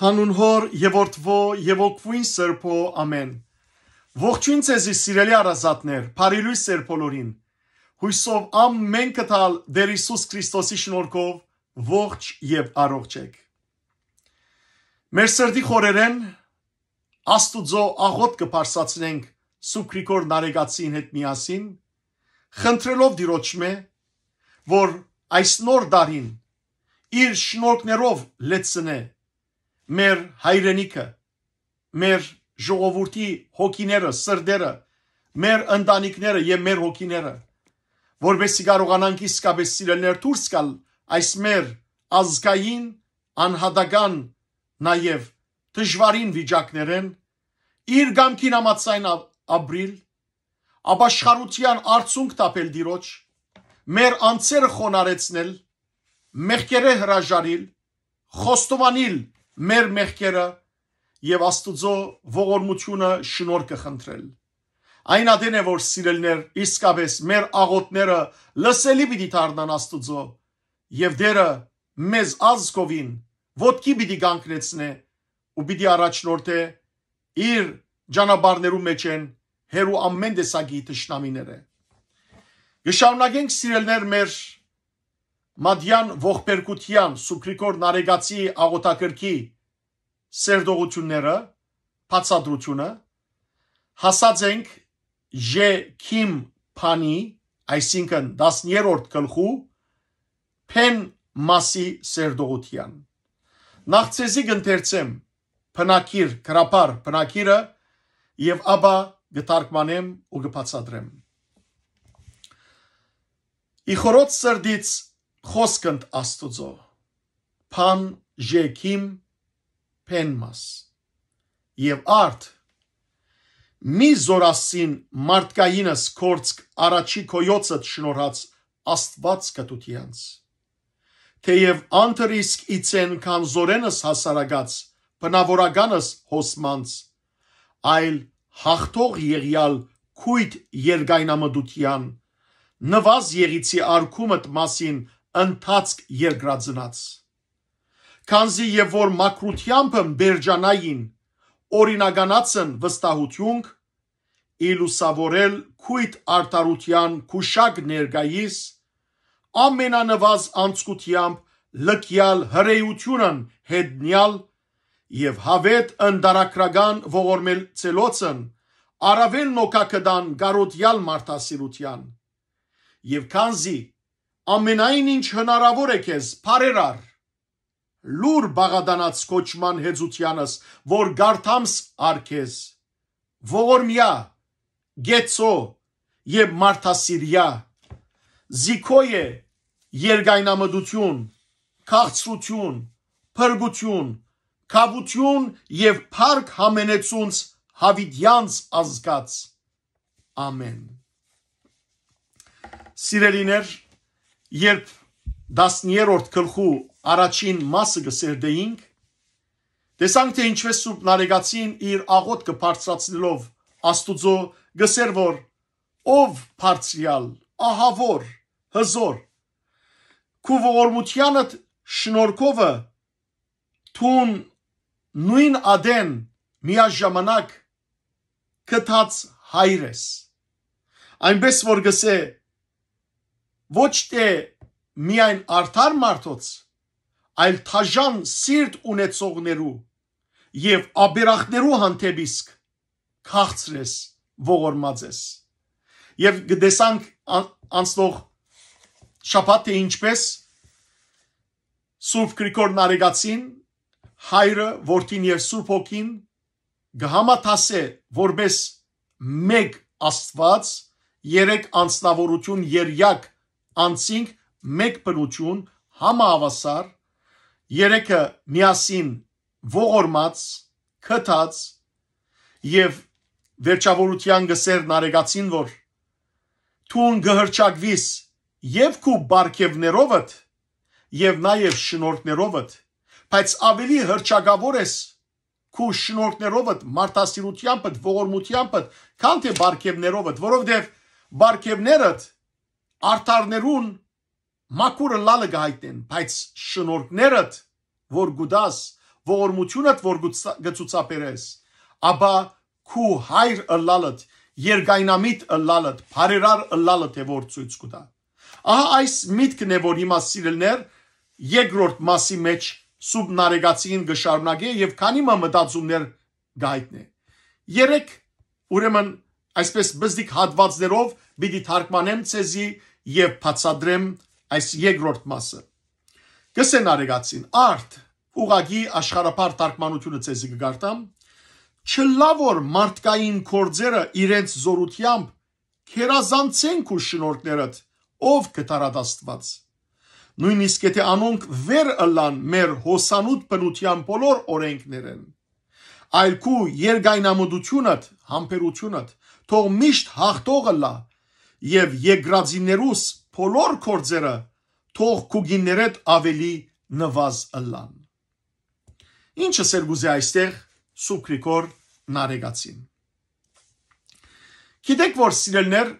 հանուն հոր եւ որդվո եւ օգվին սրբո ամեն ողջույն ցեզի սիրելի արազատներ բարիլույս սերբոլորին հույսով ամեն կտալ դեր Հիսուս Քրիստոսի շնորհքով ողջ եւ առողջ եք մեր սրդի խորերեն աստուծո աղոտ կբարձացնենք Սուրբ Գրիգոր Նարեգացին հետ միասին խնդրելով Տիրոջմե որ այս նոր դարին իր շնորհներով լեցնե մեր հայրենիքը, մեր ժողովրդի հոգիները, սրդերը, մեր ընտանիքները եւ մեր հոգիները, որովհետեւ կարողանանք իսկապես սիրելներ դուրս գալ այս մեր ազգային անհատական նաեւ դժվարին վիճակներեն իր գամքին համացայն ապրիլ ապաշխարության արցունք տապել դիրոջ մեր անձերը խոնարեցնել մեղքերը հրաժարիլ խոստովանել մեր մեղքերը եւ Աստուծո ողորմությունը շնոր կխնդրել։ Այն ադեն է, որ սիրելներ, իսկապես մեր աղոտները լսելի պիտի դառնան Աստուծո եւ դերը մեզ ազգովին ոդկի պիտի գանկնեցնե ու պիտի առաջնորդե իր ճանապարներու մեջ են հերու ամեն տեսակի ճշնամիները։ Գշառնագենք սիրելներ մեր Մադյան ողբերգության Սուկրիկոր Նարեգացի աղոթակրքի սերդողությունները, բացադրությունը հասած ենք Ժե Քիմ Փանի, այսինքն 10-րդ գլխու Փեն մասի սերդողության։ Նախ ցեզի գընթերցեմ փնակիր, գրապար փնակիրը եւ ապա գտարկմանեմ ու գբացադրեմ։ Իխորոց սրդից խոսքընդ աստուծո փան ժեքիմ պենմաս եւ արդ մի զորասին մարդկայինս կորցք առաջի կոյոցը շնորհած աստված կտուտյանց թեև անտրիսկ իցեն կան զորենս հասարագած բնավորականս հոսմանց այլ հաղթող եղյալ քույտ երգայնամդության նվազ եղիցի արքումդ մասին ընթացք երկրաձնած։ Քանզի եւ որ մակրությամբ բերջանային օրինագանացն վստահություն իլուսավորել քույտ արտարության քուշակ ներգայիս ամենանվազ անցկությամբ լքյալ հրեությունն հետնյալ եւ հավետ ընդարակրական ողորմել ցելոցն արավել նոկակդան գարոդյալ մարտասիրության եւ քանզի ամենայն ինչ հնարավոր է քեզ բարերար լուր բաղադանած կոչման հեծությանս որ գարթամս արքես ողորմյա գեցո եւ մարտասիրյա զիքոյե երգայնամդություն քաղցրություն փրկություն կավություն եւ փառք համենեցունց հավիդյանց ազգած ամեն սիրելիներ երբ 10-րդ գլխու առաջին մասը գսերդեինք, տեսանք թե ինչպես Սուրբ Նարեգացին իր աղոթքը բարձրացնելով Աստուծո գսեր որ ով բարձրյալ, ահավոր, հզոր քու ողորմությանդ շնորհքովը թուն նույն ադեն միաժամանակ կտած հայրես այնպես որ գսե ոչ թե միայն արդար մարդոց, այլ թաժան սիրտ ունեցողներու եւ աբերախներու հանդեպիսկ քաղցրես ողորմած ես եւ գտեսանք անցնող շաբաթը ինչպես Սուրբ Գրիգոր Նարեգացին հայրը որդին եւ Սուրբ Հոգին գհամաթասե որբես մեկ Աստված երեք անձնավորություն երյակ անցինք մեկ բնություն համահավասար երեքը միասին ողորմած քթած եւ վերջավորության գսերն արեգացին որ թուն գհրճակվիս եւ քու բարգևներովդ եւ նաեւ շնորհներովդ բայց ավելի հրճակավոր ես քու շնորհներովդ մարտահասիրությամբ ողորմությամբ քան թե բարգևներովդ որովհետեւ բարգևներդ արտարներուն մակուրը լալը գայտեն, բայց շնորհներդ, որ գուդաս, ողորմությունդ, որ գծուցապերես, ապա քու հայր ըլալդ, երգայնամիտ ըլալդ, բարերար ըլալդ է որ ցույց կտա։ Ահա այս միտքն է, որ հիմա սիրելներ երկրորդ մասի մեջ սուբնարեգացին գշարունակի եւ քանի մը մտածումներ գայտնե։ Երեք ուրեմն այսպես բզդիկ հատվածներով պիտի թարգմանեմ ցեզի եւ բացադրեմ այս երկրորդ մասը։ Գսեն արեգացին արդ ուղագի աշխարհապար տարկմանությունը ցեզի կգարտամ չլավոր մարդկային կորձերը իրենց զորությամբ քերազանցենք ու շնորհներդ ով կտարած աստված նույնիսկ եթե անոնք վեր ըլան մեր հոսանուտ բնության բոլոր օրենքներն այլ քու երգայնամոդությունդ համբերությունդ թող միշտ հաղթողը լա եւ եգրածիներուս բոլոր կորձերը թող քուգիններդ ավելի նվազ ըլլան։ Ինչը սերգուզի այստեղ Սուրբ Գրիգոր Նարեգացին։ Գիտեք որ սիրելներ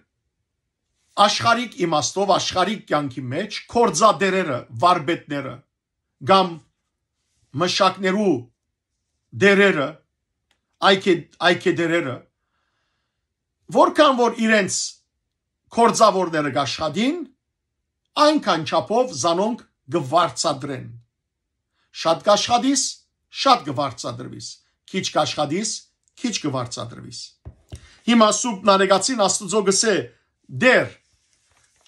աշխարհիկ իմաստով աշխարհիկ կյանքի մեջ կորձադերերը, վարբետները կամ մշակներու դերերը, այքե այքե դերերը որքան որ իրենց կորձավորները գաշխադին, այնքան չափով զանոնք գվարցադրեն։ Շատ գաշխադիս, շատ գվարցադրվիս, քիչ գաշխադիս, քիչ գվարցադրվիս։ Հիմա սուպ նարեգացին աստուծո գսե դեր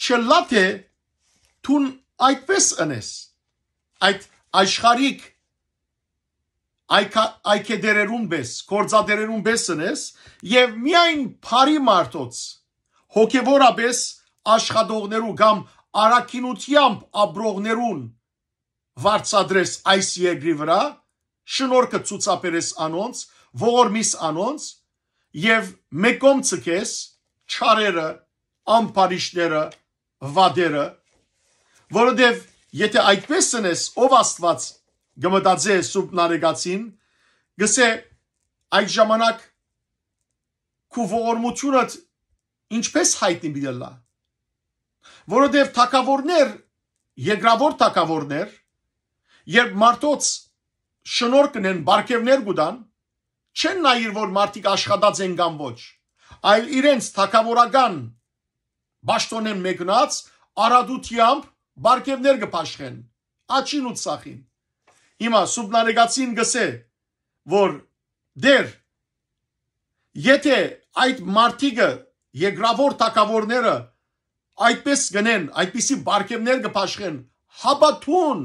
չլաթե թուն այդպես ընես այդ աշխարիկ այքե դերերուն բես կորձադերերուն բես ընես եւ միայն բարի մարդոց հոգևորապես աշխատողներու կամ արակինությամբ ապրողներուն վարծադրես այս երկրի վրա, շնորհքը ցուցաբերես անոնց, ողորմիս անոնց եւ մեկոմ ցկես չարերը, ամբարիշները, վադերը, որովհետեւ եթե այդպես ցնես, ով Աստված գմտածե սուբնարեգացին, գսե այդ ժամանակ քու ողորմությունդ ինչպես հայտնի միլլա որովհետև թակավորներ երկրավոր թակավորներ երբ մարդոց շնոր կնեն բարգևներ գուտան չեն նայիր որ մարդիկ աշխատած են կամ ոչ այլ իրենց թակավորական ճաշտոնեն մեկնած արադությամբ բարգևներ կփաշխեն աչին ու ցախին հիմա սուբնարեգացին գսե որ դեր եթե այդ մարտիկը Եգրավոր թակավորները այդպես գնեն, այդպիսի բարգևներ կփաշխեն հաբաթուն,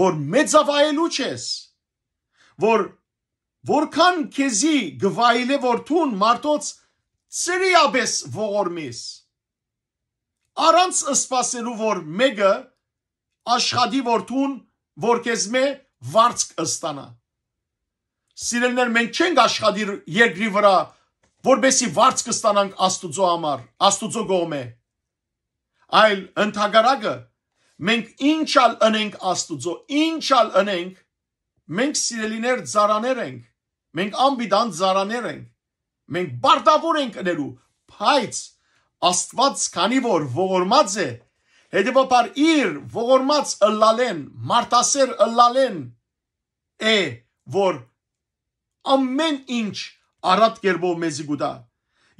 որ մեծավայելու չես, որ որքան քեզի գվայլե որթուն մարդոց ծրիաբես ողորմիս առանց սпасելու որ մեկը աշխատի որթուն որ քեզ մե վարձք ստանա սիրելներ մենք չենք աշխատի երկրի վրա որբեսի վարձ կստանանք Աստուծո համար, Աստուծո գողմե։ Այլ ընդհանրակը մենք ինչալ ընենք Աստուծո, ինչալ ընենք, մենք սիրելիներ ծարաներ ենք, մենք ամբիդան ծարաներ ենք, մենք բարդավոր ենք ընելու, բայց Աստված քանի որ ողորմած է, հետևաբար իր ողորմած ըլլալեն, մարտասեր ըլլալեն է, որ ամեն ինչ առատ կերպով մեզի գուտա։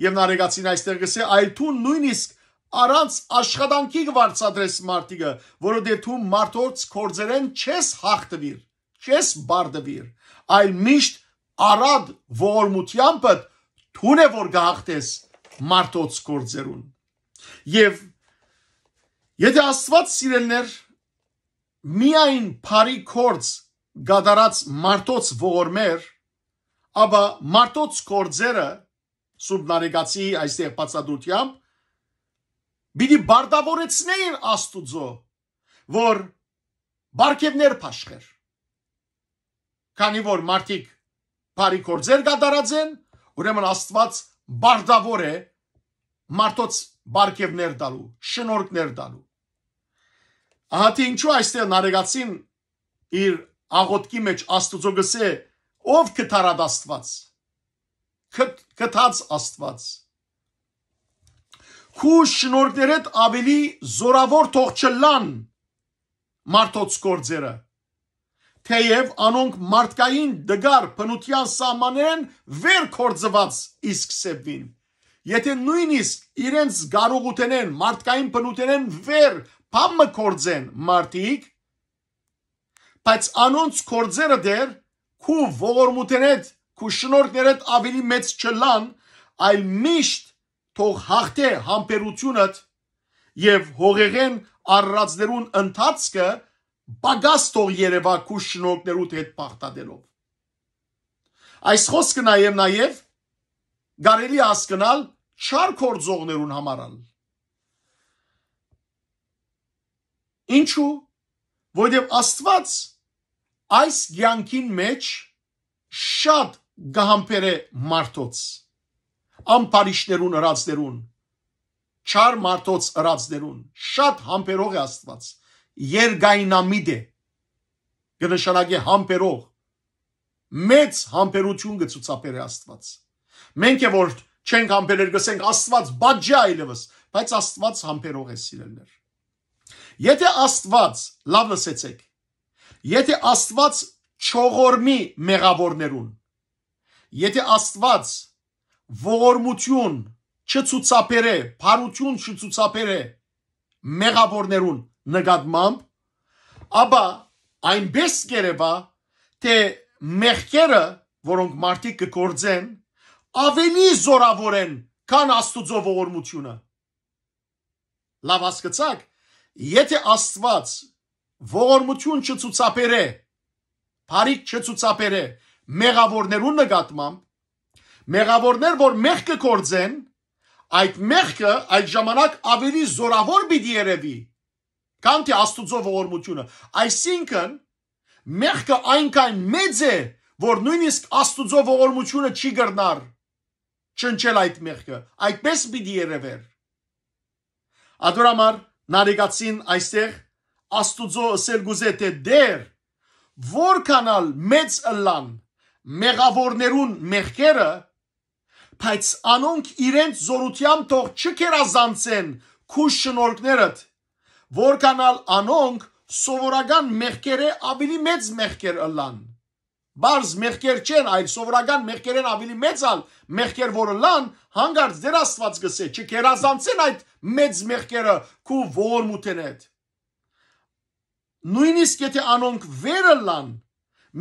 Եվ նարեգացին այստեղ գսե, այլ թու նույնիսկ առանց աշխատանքի կվարցադրես մարդիկը, որովհետև թու մարդորց կորձերեն չես հաղթվիր, չես բարդվիր, այլ միշտ առատ ողորմությամբ թուն է որ կհաղթես մարդոց կորձերուն։ Եվ եթե Աստված սիրելներ միայն բարի կորձ գադարած մարդոց ողորմեր ապա մարտոց կորձերը սուբնարեգացի այստեղ բացադրությամբ բիդի բարդավորեցնեին աստուծո որ բարգևներ փաշխեր քանի որ մարդիկ բարի կորձեր կատարած են ուրեմն աստված բարդավոր է մարդոց բարգևներ տալու շնորհքներ տալու ահա թե ինչու այստեղ նարեգացին իր աղոտքի մեջ աստուծո գսե ով կթարադ աստված կթած աստված քու շնորհներդ ավելի զորավոր թող չլան մարդոց գործերը թեև անոնք մարդկային դգար բնության սահմանեն վեր կորձված իսկ սեփին եթե նույնիսկ իրենց գարուղութենեն մարդկային բնութենեն վեր փամը կորձեն մարդիկ բայց անոնց կորձերը դեր քու ողորմութենեդ քու շնորհներդ ավելի մեծ չլան, այլ միշտ թող հաղթե համբերությունդ եւ հողեղեն առածներուն ընթացքը բագաս թող երևա քու շնորհներուդ հետ բախտadելով այս խոսքը նաեւ նաեւ գարելի հասկանալ չար կորձողներուն համարալ ինչու որովհետեւ աստված այս ցանկին մեջ շատ գահամբեր է մարդոց ամբարիշներուն ըրածներուն չար մարդոց ըրածներուն շատ համբերող է աստված երգայնամիդ է կնշանակի համբերող մեծ համբերություն գծուցապեր է Աստված։ Մենք է որ չենք համբերել գսենք Աստված բաժի այլևս, բայց Աստված համբերող է սիրելներ։ Եթե Աստված լավ լսեցեք, Եթե Աստված չողորմի մեղավորներուն, եթե Աստված ողորմություն չցուցաբերե, բարություն չցուցաբերե մեղավորներուն նկատմամբ, ապա այնպես կերևա, թե մեղքերը, որոնք մարդիկ կգործեն, ավելի զորավոր են, քան Աստուծո ողորմությունը։ Լավ հասկացաք, եթե Աստված ողորմություն չցուցաբերե, բարիք չցուցաբերե մեղավորներու նկատմամբ, մեղավորներ, որ մեղքը կործեն, այդ մեղքը այդ ժամանակ ավելի զորավոր պիտի երևի, կան թե աստուծո ողորմությունը։ Այսինքն, մեղքը այնքան մեծ է, որ նույնիսկ աստուծո ողորմությունը չի գրնար չնչել այդ մեղքը, այդպես պիտի երևեր։ Ադորամար նարեգացին այստեղ Աստուծո սելգուզեթե դեր որքանալ մեծ ըլլան մեղավորներուն մեղքերը բայց անոնք իրենց զորությամբ թող չկերազանցեն քուշ շնորհքներդ որքանալ անոնք սովորական մեղքերը ավելի մեծ մեղքեր ըլլան Բարս մեղքեր չեն, այլ սովորական մեղքերեն ավելի մեծալ, մեղքեր որը լան, հանգարց դեր Աստված գսե, չկերազանցեն այդ մեծ մեղքերը քու ողորմութեն հետ նույնիսկ եթե անոնք վերը լան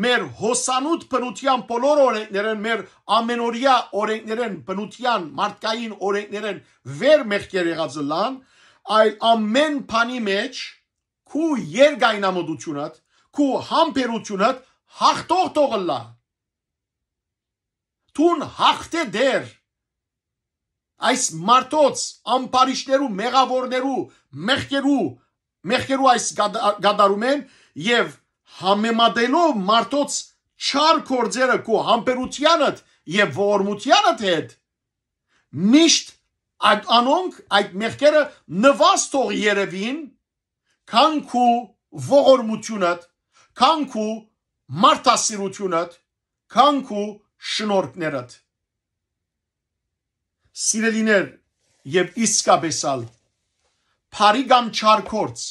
մեր հոսանուտ բնության բոլոր օրենքներն մեր ամենօրյա օրենքներն բնության մարդկային օրենքներն վեր մեղքեր եղածը լան այլ ամեն բանի մեջ քու երգայնամոդությունդ քու համբերությունդ հաղթող թողը լա Տուն հաղթե դեր այս մարտոց ամբարիշներու մեղավորներու մեղքերու Մեղքերու այս գադարում են եւ համեմատելով մարդոց չար կորձերը քո համբերությանդ եւ ողորմությանդ հետ միշտ այդ անոնք այդ մեղքերը նվազ թող երևին քան քու ողորմությունդ քան քու մարդասիրությունդ քան քու շնորհքներդ սիրելիներ եւ իսկապես ալ Փարի կամ չարքորց։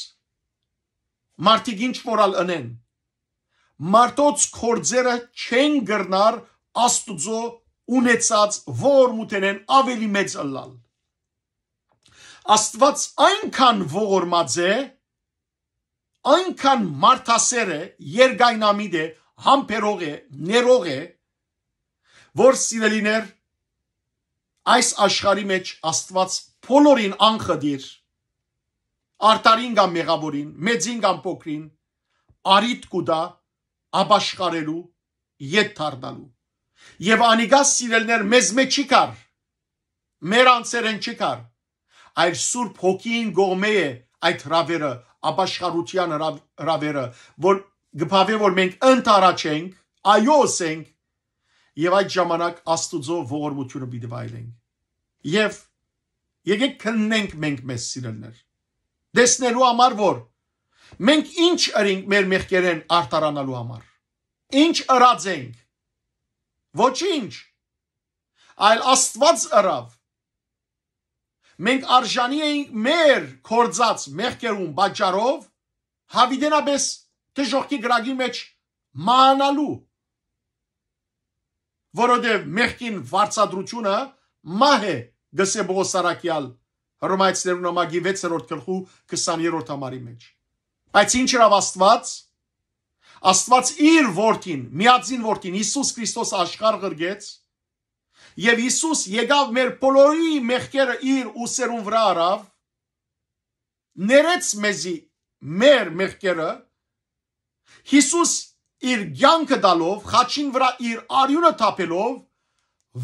Մարդիկ ինչ որալ ընեն։ Մարդոց կորձերը չեն գրնար Աստուծո ունեցած ողորմութենեն ավելի մեծ ըլլալ։ Աստված այնքան ողորմած է, այնքան մարդասեր է, երգայնամիտ է, համբերող է, ներող է, որ սիրելիներ այս աշխարի մեջ Աստված բոլորին անխդիր արտարին կամ մեղավորին, մեծին կամ փոքրին, արիտ կուտա աբաշխարելու, ետ թարնալու։ Եվ անիգաս սիրելներ մեզ մեջ չի կար, մեր անձերեն չի կար, այլ Սուրբ Հոգին գողմե է այդ հրավերը, աբաշխարության հրավերը, որ գփավե որ մենք ընտարաչենք, այո ասենք, եւ այդ ժամանակ Աստուծո ողորմությունը պիտի վայելենք։ Եվ եկեք քննենք մենք մեզ սիրելներ Դեսնելու համար որ մենք ինչ ըրինք մեր մեղքերեն արտարանալու համար։ Ինչ ըրած ենք։ Ոչինչ։ Այլ Աստված ըրավ։ Մենք արժանի էինք մեր կորցած մեղքերուն բաճարով հավիդենաբես դժողքի գրագի մեջ մանալու որովհետև մեղքին վարծադրությունը մահ է գսե Բողոս Սարակյալ 1 Հռոմայցիներու նամակի 6-րդ գլխու 20-րդ համարի մեջ։ Բայց ինչ իրավ Աստված Աստված իր որդին, միածին որդին Հիսուս Քրիստոս աշխարհ գրգեց եւ Հիսուս եկավ մեր բոլորի մեղքերը իր ուսերուն վրա արավ ներեց մեզի մեր մեղքերը Հիսուս իր ցանկը դալով խաչին վրա իր արյունը թափելով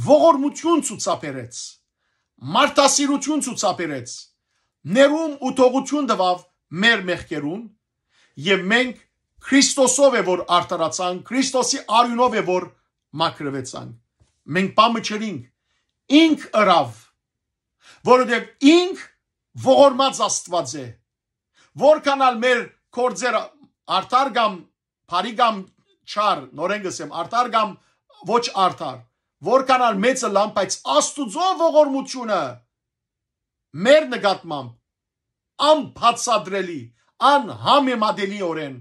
ողորմություն ցուցաբերեց մարդասիրություն ցուցաբերեց, ներում ու թողություն տվավ մեր մեղքերուն, եւ մենք Քրիստոսով է որ արտարացանք, Քրիստոսի արյունով է որ մաքրվեցանք։ Մենք պամը չերինք ինք ըրավ, որովհետեւ ինք ողորմած Աստված է։ Որքանալ մեր կորձերը արտար կամ բարի կամ չար, նորեն գսեմ, արտար կամ ոչ արտար որքանալ մեծը լամ, բայց Աստուծո ողորմությունը մեր նկատմամբ անփածադրելի, անհամեմատելի օրեն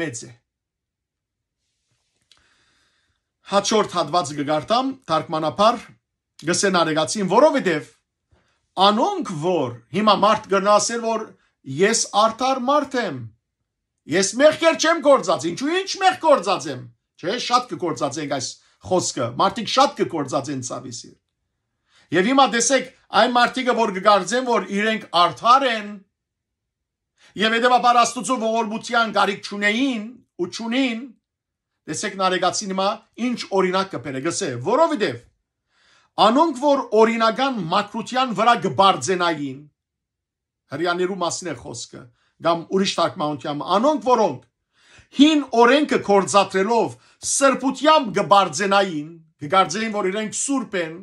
մեծ է։ Հաջորդ հատվածը կգարտամ թարգմանապար գսեն արեգացին, որովհետև անոնք որ հիմա մարդ կգնա ասել որ ես արդար մարդ եմ ես մեղքեր չեմ գործած ինչու ինչ մեղք գործած եմ չէ շատ կգործած ենք այս խոսքը։ Մարդիկ շատ կկործածեն ցավիսի։ Եվ հիմա տեսեք, այն մարդիկը, որ կգարձեն, որ իրենք արդար են, եւ հետեւաբար Աստծո ողորմության կարիք չունեին ու չունին, տեսեք նարեգացին հիմա ինչ օրինակ կբերե։ Գսե, որովհետեւ անոնք որ օրինական մակրության վրա կբարձենային հрьяաներու մասին է խոսքը, կամ ուրիշ թարգմանությամբ անոնք որոնք հին օրենքը կորցատրելով սրբությամբ գբարձենային, կգարձեն, որ իրենք սուրբ են,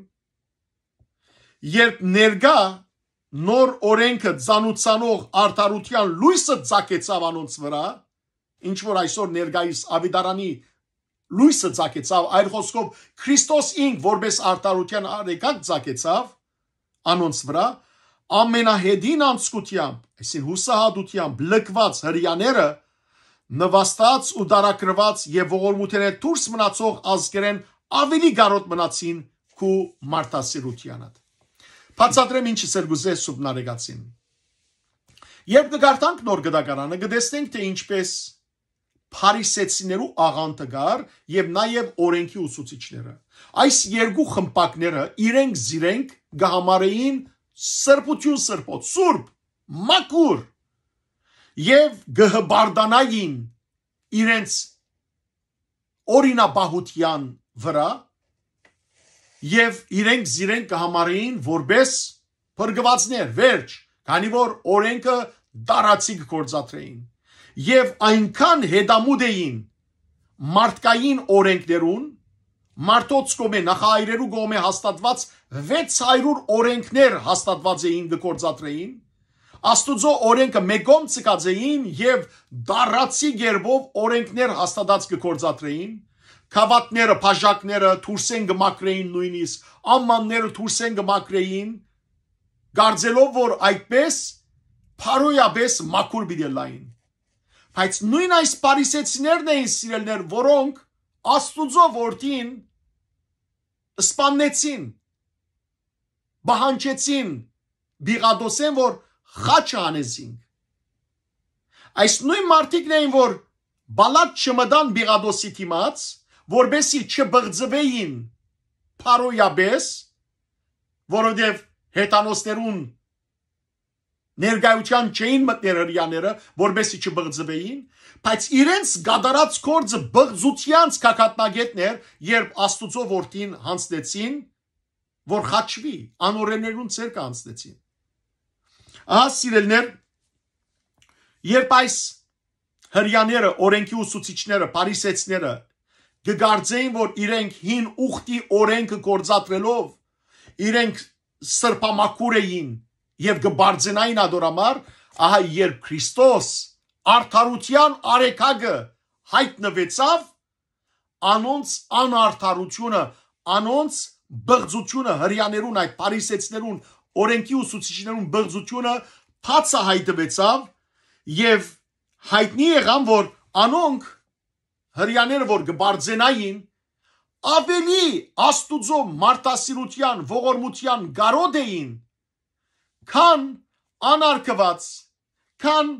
երբ ներգա նոր օրենքը ցանուցանող արդարության լույսը ցակեցավ անոնց վրա, ինչ որ այսօր ներգայիս ավիդարանի լույսը ցակեցավ, այլ խոսքով Քրիստոս ինք որպես արդարության արեկակ ցակեցավ անոնց վրա, ամենահեդին անցկությամբ, այսին հուսահատությամբ լկված հрьяաները նվաստած ու դարակրված եւ ողորմութենե դուրս մնացող ազգերեն ավելի գարոտ մնացին քու մարտասիրությանը։ Փածադրեմ ինչս էլ գուզե սուբնարեգացին։ Երբ նկարտանք նոր գդակարանը, գտեսնենք թե ինչպես Փարիսեցիներու աղանտը գար եւ նաեւ օրենքի ուսուցիչները։ Այս երկու խմպակները իրենք զիրենք գահամարեին սրբություն սրբոտ, սուրբ, մակուր եւ գհբարդանային իրենց օրինաբահության վրա եւ իրենք զիրեն կհամարեին որպես փրկվածներ վերջ քանի որ օրենքը դարացիկ կործատրեին եւ այնքան հետամուտ էին մարդկային օրենքներուն Մարտոց կոմե նախայրերու գոմե հաստատված 600 օրենքներ հաստատված էին գործադրեին Աստուծո օրենքը մեկոմ ցկաձեին եւ դարացի ģերբով օրենքներ հաստատած կգործատրեին Խավատները, բաժակները թուրսեն գմակրեին նույնիսկ, ամմանները թուրսեն գմակրեին, գարձելով որ այդպես փարոյաբես մաքուր բիդելային։ Բայց նույն այս պարիսեցիներն էին սիրելներ, որոնք Աստուծո որդին սպաննեցին, բահանջեցին, բիգադոսեն, որ խաչ անեցինք։ Այս նույն մարդիկն էին, որ բալատ չմտան Բիգադոսի դիմաց, որբեսի չբղձվեին փարոյաբես, որովհետև հետանոստերուն ներկայության չէին մտներ հрьяները, որբեսի չբղձվեին, բայց իրենց գադարած կորձը բղձությանց կակատնագետներ, երբ Աստուծո որդին հանձնեցին, որ խաչվի, անորեններուն ցերկ հանձնեցին։ Ահա սիրելներ, երբ այս հрьяները, օրենքի ուսուցիչները, փարիսեցները գգարձեին, որ իրենք հին ուխտի օրենքը կորցատրելով իրենք սրբամաքուր էին եւ գբարձնային ադորամար, ահա երբ Քրիստոս արդարության արեկագը հայտնվեցավ, անոնց անարդարությունը, անոնց բղձությունը հрьяներուն այդ փարիսեցներուն օրենքի ուսուցիչներուն բղզությունը բացահայտվեցավ եւ հայտնի եղան որ անոնք հрьяները որ գբարձենային ավելի աստուծո մարտասիրության ողորմության գարոդ էին քան անարգված քան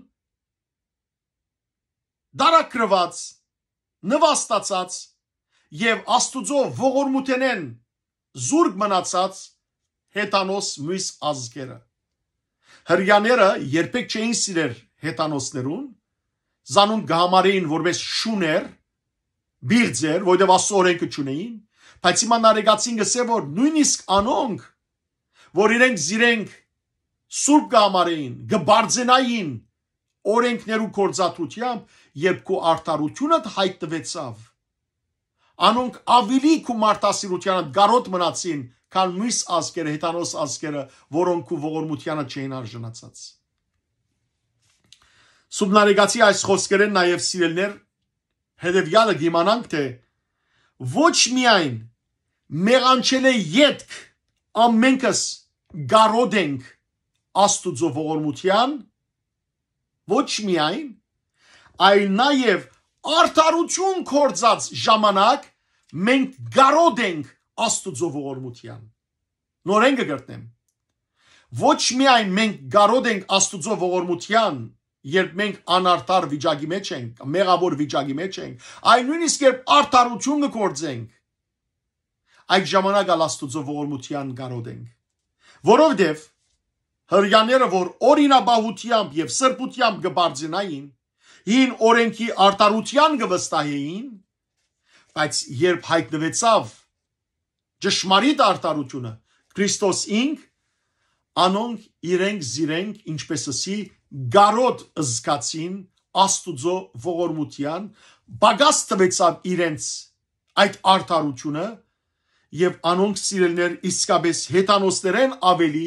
դարակրված նվաստացած եւ աստուծո ողորմութենեն զուրկ մնացած հետանոս մյուս ազգերը։ Հрьяները երբեք չէին սիրեր հետանոսներուն, զանուն գհամարեին որպես շուներ, բիղձեր, որտեղ ասորենքը չունեին, բայց հիմա նարեգացին գսե որ նույնիսկ անոնք, որ իրենք զիրենք սուրբ գհամարեին, գբարձենային օրենքներու կորզաթությամբ, երբ քո արտարությունդ հայտնվեցավ, անոնք ավելի քո մարտահրավերությամբ գարոտ մնացին քան մյուս ազգերը, հետանոս ազգերը, որոնք ու ողորմությանը չէին արժանացած։ Սուբնարեգացի այս խոսքերեն նաև սիրելներ հետևյալը գիմանանք թե ոչ միայն մեղանչել է յետք ամենքս գարոդ ենք աստուծո ողորմության ոչ միայն այլ նաև արդարություն կործած ժամանակ մենք գարոդ ենք Աստուծո ողորմության։ Նորեն կգրտնեմ։ Ոչ միայն մենք գարոդ ենք Աստուծո ողորմության, երբ մենք անարդար վիճակի մեջ ենք, մեղավոր վիճակի մեջ ենք, այլ նույնիսկ երբ արդարություն կգործենք, այդ ժամանակ ալ Աստուծո ողորմության գարոդ ենք։ Որովհետև հրյաները, որ օրինաբահությամբ եւ սրբությամբ կբարձնային, հին օրենքի արտարության կվստահեին, բայց երբ հայտնվեցավ ճշմարիտ արտարությունը Քրիստոս ինք անոնք իրենք զիրենք ինչպեսսի գարոտ զգացին աստուծո ողորմության բագաս տվեցավ իրենց այդ արտարությունը եւ անոնք սիրելներ իսկապես հետանոսներեն ավելի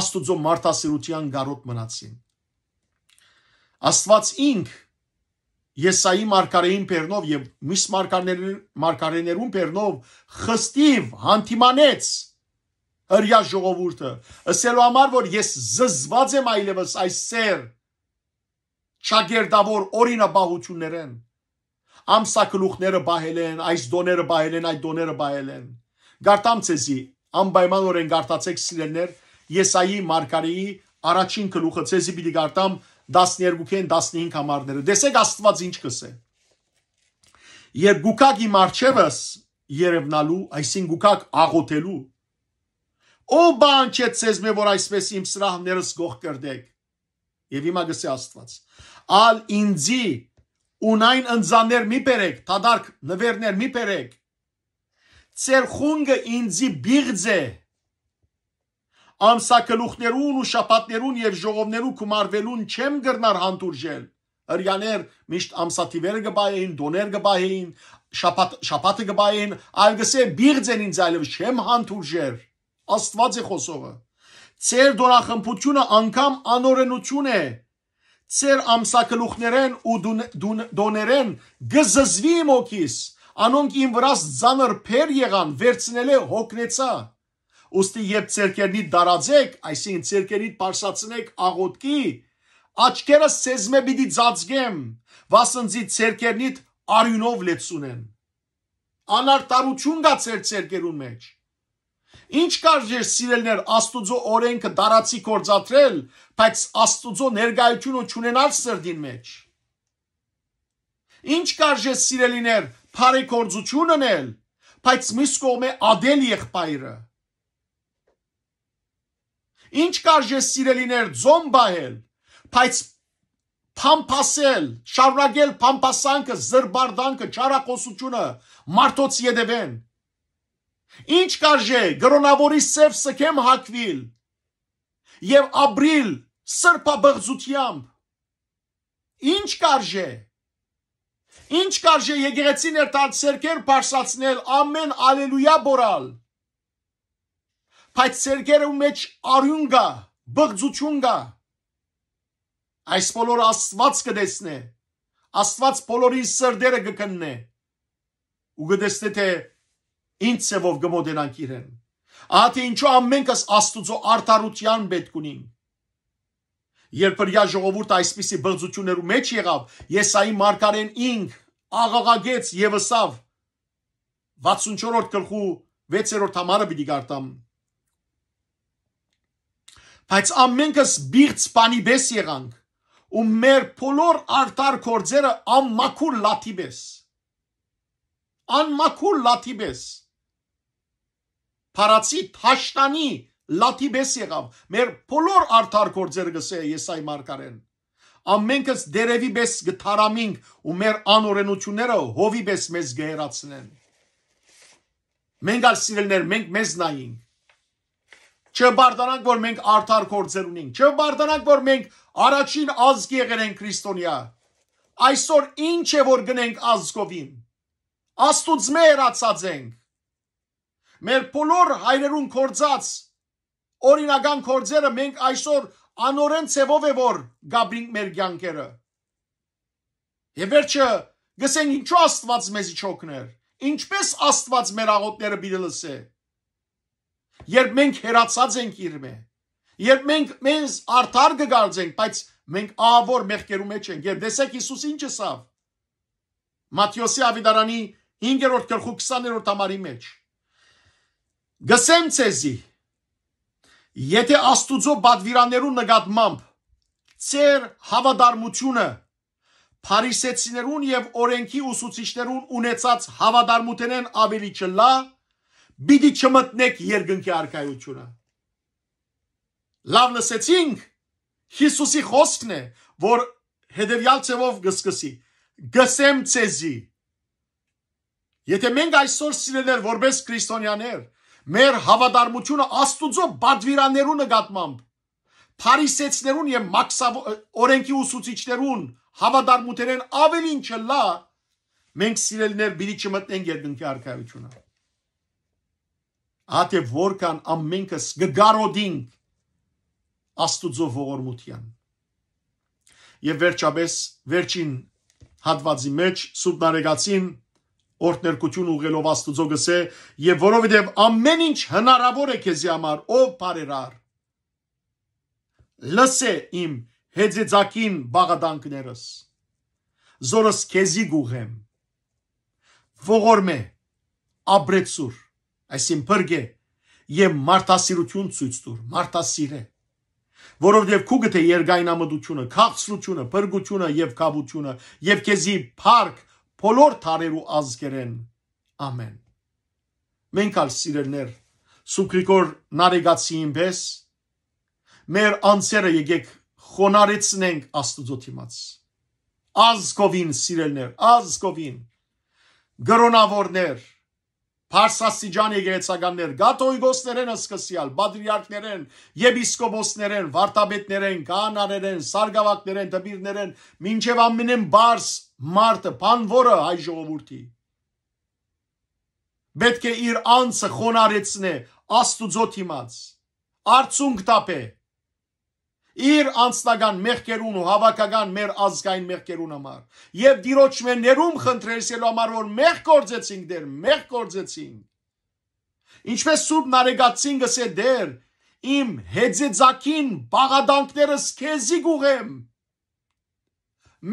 աստուծո մարդասիրության գարոտ մնացին աստված ինք Եսայի մարգարեին Պերնով եւ միս մարգարեներուն մարգարեներուն Պերնով խստիվ հանդիմանեց հрья ժողովուրդը ասելու համար որ ես զզված եմ այլևս այս սեր ճագերդավոր օրինաբահություններեն ամսակլուխները բահել են այս դոները բահել են այդ դոները բահել են գարտամ ցեզի անպայմանորեն գարտացեք սիրելներ Եսայի մարգարեի առաջին գլուխը ցեզի պիտի գարտամ 1 12-ին 15 համարները։ Դեսեք Աստված ինչ կսե։ Երբ գուկակի մարչևս երևնալու, այսին գուկակ աղոթելու, ով բան չէ ցեզ մե որ այսպես իմ սրահներս գող կրդեք։ Եվ հիմա գսե Աստված։ Ալ ինձի ունայն ընձաներ մի բերեք, թադարք նվերներ մի բերեք։ Ձեր խունգը ինձի բիղձ է, ամսակլուխներուն ու շապատներուն եւ ժողովներու կմարվելուն չեմ գրնար հանդուրժել հрьяներ միշտ ամսաթիվերը գբային դոներ գբային շապատ շապատը գբային այլ գսե բիղձեն ինձ այլև չեմ հանդուրժեր աստված է խոսողը ծեր դորախմբությունը անգամ անօրենություն է ծեր ամսակլուխներեն ու դոներեն գզզվի մոքիս անոնք իմ վրաս ձանր փեր եղան վերցնել է հոգնեցա ուստի երբ церկերնի դարաձեք, այսինքն церկերին པարսացնեք աղոտկի, աչքերս ցեզ մե պիտի ծածկեմ, վասնզի церկերնիդ արյունով լեցունեն։ Անարտարություն կա ցեր церկերուն մեջ։ Ինչ կարժե սիրելներ Աստուծո օրենքը դարացի կործատրել, բայց Աստուծո ներկայությունը չունենալ սրդին մեջ։ Ինչ կարժե սիրելիներ բարեկորձությունն էլ, բայց միս կողմը ադել եղբայրը Ինչ կարժե սիրելիներ ձոն բայել, բայց փամփասել, շարունակել փամփասանքը, զրբարդանքը, ճարակոսությունը մարդոց յետևեն։ Ինչ կարժե գրոնավորի սև սքեմ հակվիլ եւ ապրիլ սրբաբղզությամբ։ Ինչ կարժե Ինչ կարժե եկեղեցին էր տալ սերկեր բարձացնել, ամեն ալելույա բորալ։ Բայց ցերկերը մեջ արյուն գա, բղծություն գա։ Այս բոլորը Աստված կդեսնե։ Աստված բոլորի սրդերը կկննե։ Ու կդեսնե թե ինչ ցևով գմոդենանք իրեն։ Ահա թե ինչու ամենքս Աստուծո արդարության պետք ունին։ Երբ հրյա ժողովուրդը այսպիսի բղծություններու մեջ եղավ, Եսայի մարգարեն ինք աղաղագեց եւ ըսավ 64-րդ գլխու 6-րդ համարը պիտի գարտամ Բայց ամենքս բիղծ բանի պես եղանք ու մեր բոլոր արտար կորձերը անմաքուր լաթի պես։ Անմաքուր լաթի պես։ Փարացի թաշտանի լաթի պես եղավ։ Մեր բոլոր արտար կորձերը գսե Եսայ Մարգարեն ամենքս դերևի պես գթարամինք ու մեր անօրենությունները հովի պես մեզ գերացնեն։ Մենք ալ սիրելներ, մենք մեզ նայինք չբարտանանք, որ մենք արդար կործեր ունենք, չբարտանանք, որ մենք առաջին ազգ եղել են քրիստոնյա։ Այսօր ինչ է որ գնենք ազգովին։ Աստուծո մերացած ենք։ Մեր բոլոր հայրերուն կործած օրինական կործերը մենք այսօր անորեն ցևով է որ գաբրինք մեր ցանկերը։ Եվ վերջը գսենք ինչու Աստված մեզի չօգներ։ Ինչպես Աստված մեր աղոտները բիրելս է երբ մենք հերացած ենք Իրմե, երբ մենք մեզ արդար կգարձենք, բայց մենք ավոր մեղքերու մեջ ենք։ Երբ տեսեք Հիսուս ինչ ասավ։ Մատթեոսի ավիդարանի 5-րդ գլխու 20-րդ համարի մեջ։ Գսեմ ցեզի, եթե Աստուծո բադվիրաներու նկատմամբ ծեր հավադարմությունը Փարիսեցիներուն եւ օրենքի ուսուցիչներուն ունեցած հավադարմութենեն ավելի չլա, Բիդի չմտնեք երկնքի արկայությունը։ Լավ լսեցինք, Հիսուսի խոսքն է, որ հետևյալ ցևով գսկսի. գսեմ ցեզի։ Եթե մենք այսօր սիրելներ որպես քրիստոնյաներ, մեր հավատարմությունը Աստուծո բադվիրաներու նկատմամբ, փարիսեցներուն եւ մաքսավ օրենքի ուսուցիչներուն հավատարմութենեն ավելին չլա, մենք սիրելներ՝ բիդի չմտնենք երկնքի արկայությունը։ Աթե որքան ամենքս գգարոդինք Աստուծո ողորմության։ Եվ վերջապես վերջին հատվածի մեջ Սուրբ Նարեգացին օրհներկություն ուղղելով Աստուծո գսե եւ որովհետեւ ամեն ինչ հնարավոր է քեզի համար ով բարերար լսե իմ հեծեծակին բաղադանքներս զորս քեզի գուղեմ ողորմե աբրեցուր այսին բրգե եւ մարդասիրություն ցույց տուր, մարդասիր է։ Որովհետև քու գթե երգայնամդությունը, քաղցրությունը, բրգությունը եւ կաբությունը եւ քեզի փառք բոլոր թարերու ազգերեն։ Ամեն։ Մենք ալ սիրելներ Սուկրիկոր նարեգացին պես մեր անձերը եկեք խոնարեցնենք Աստուծո թիմաց։ Ազգովին սիրելներ, ազգովին գրոնավորներ, Փարսասիջան եկեղեցականներ, գաթողիկոսներեն սկսյալ, բադրիարքներեն, եպիսկոպոսներեն, վարտաբետներեն, կանարերեն, սարգավակներեն, դպիրներեն, մինչև ամենեն բարս մարտը, բանվորը հայ ժողովրդի։ Պետք է իր անձը խոնարեցնե Աստուծո թիմած։ Արցունք տապե իր անձնական մեղքերուն ու հավաքական մեր ազգային մեղքերուն համար եւ ծիրոջ մեր ներում խնդրելսելու համար որ մեղ կործեցինք դեր մեղ կործեցինք ինչպես սուրբ նարեգացին գսե դեր իմ հեձեձակին բաղադանքներս քեզի գուղեմ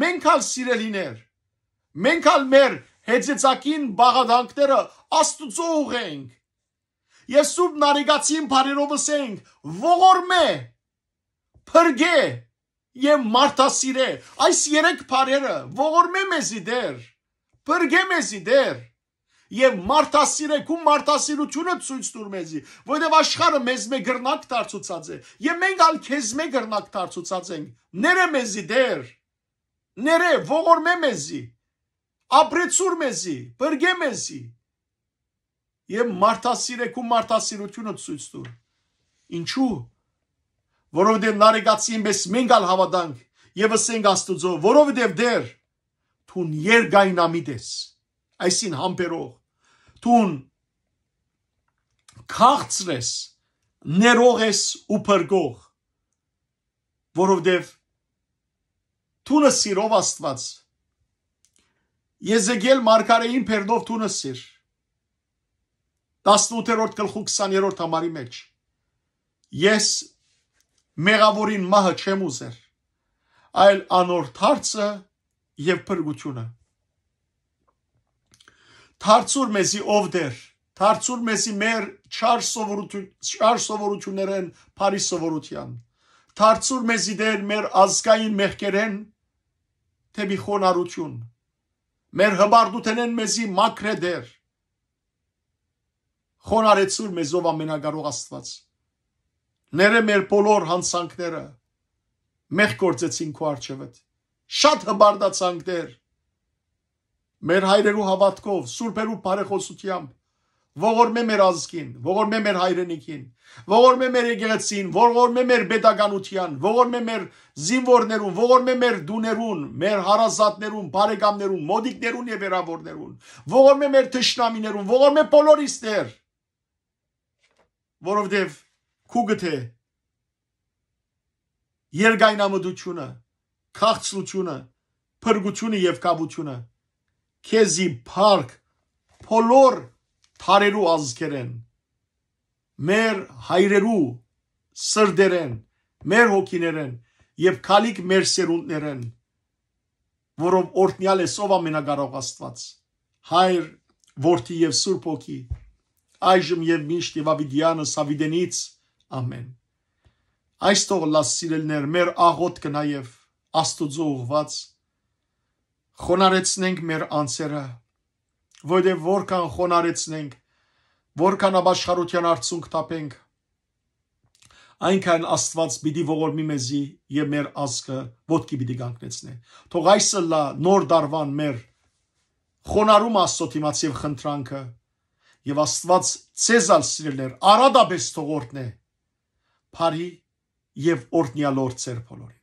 մենք հալ սիրելիներ մենք հալ մեր հեձեձակին բաղադանքները աստուծո ուղենք Ես սուրբ նարեգացին բարերովս ենք ողորմե փրկե եւ մարտասիրե այս երեք բարերը ողորմե մեզի դեր բրգե մեզի դեր եւ մարտասիրեք ու մարտասիրությունը ցույց տուր մեզի որովհետեւ աշխարհը մեզ մե գրնակ դարծուցած է եւ մենք ալ քեզ մե գրնակ դարծուցած ենք ները մեզի դեր ները ողորմե մեզի ապրեցուր մեզի բրգե մեզի եւ մարտասիրեք ու մարտասիրությունը ցույց տուր ինչու որովհետև նարեկացին մեզ մենք ալ հավատանք եւ ասենք Աստուծո, որովհետև դեր թուն երգային ամիտ ես, այսին համբերող, թուն քաղցրես, ներող ես ու փրկող, որովհետև թունը սիրով Աստված Եզեգել մարգարեին Պերնով տունը սիր 18-րդ գլխու 20-րդ համարի մեջ ես մեղավորին մահը չեմ ուզեր, այլ անորդ հարցը եւ փրկությունը։ Թարցուր մեզի ով դեր, թարցուր մեզի մեր չար սովորություն, չար սովորություններեն Փարիզ սովորության։ Թարցուր մեզի դեր մեր ազգային մեղքերեն թեպի խոնարհություն։ Մեր հբարդութենեն մեզի մաքրե դեր։ Խոնարեցուր մեզով ամենակարող Աստված։ Լերը մեր բոլոր հանցանքները։ Մեղ գործեցին քո արջևդ։ Շատ հբարդացանք Տեր։ Մեր հայրերու հավատքով, սուրբերու բարեխոսությամբ ողորմե մեր ազգին, ողորմե մեր հայրենիքին, ողորմե մեր եկեղեցին, ողորմե մեր pedagogian, ողորմե մեր զինվորներուն, ողորմե մեր դուներուն, մեր հարազատներուն, բարեկամներուն, մոդիկներուն եւ վերավորներուն, ողորմե մեր թշնամիներուն, ողորմե բոլորիս Տեր, որովհետեւ քուգը թե երգայնամդությունը, քաղցլությունը, փրկությունը եւ կապությունը քեզի փառք փոլոր թարերու ազգերեն մեր հայրերու սրդերեն մեր հոգիներեն եւ քալիք մեր սերունդներեն որով օրտնյալ է սով ամենակարող աստված հայր որդի եւ սուրբ հոգի այժմ եւ միշտ եւ ավիդյանս ավիդենից Ամեն։ Այս թող լաս սիրելներ մեր աղոտքը նաև Աստուծո ուղված խոնարեցնենք մեր անձերը, որտեղ որքան խոնարեցնենք, որքան ապաշխարության արցունք տապենք, այնքան Աստված պիտի ողորմի մեզի եւ մեր ազգը ոդկի պիտի կանգնեցնե։ Թող այսը լա նոր դարվան մեր խոնարում Աստծո դիմաց եւ խնդրանքը եւ Աստված ցեզալ սիրելներ, արադաբես թողորտնե բարի եւ օրդնյալոր ծեր բոլորին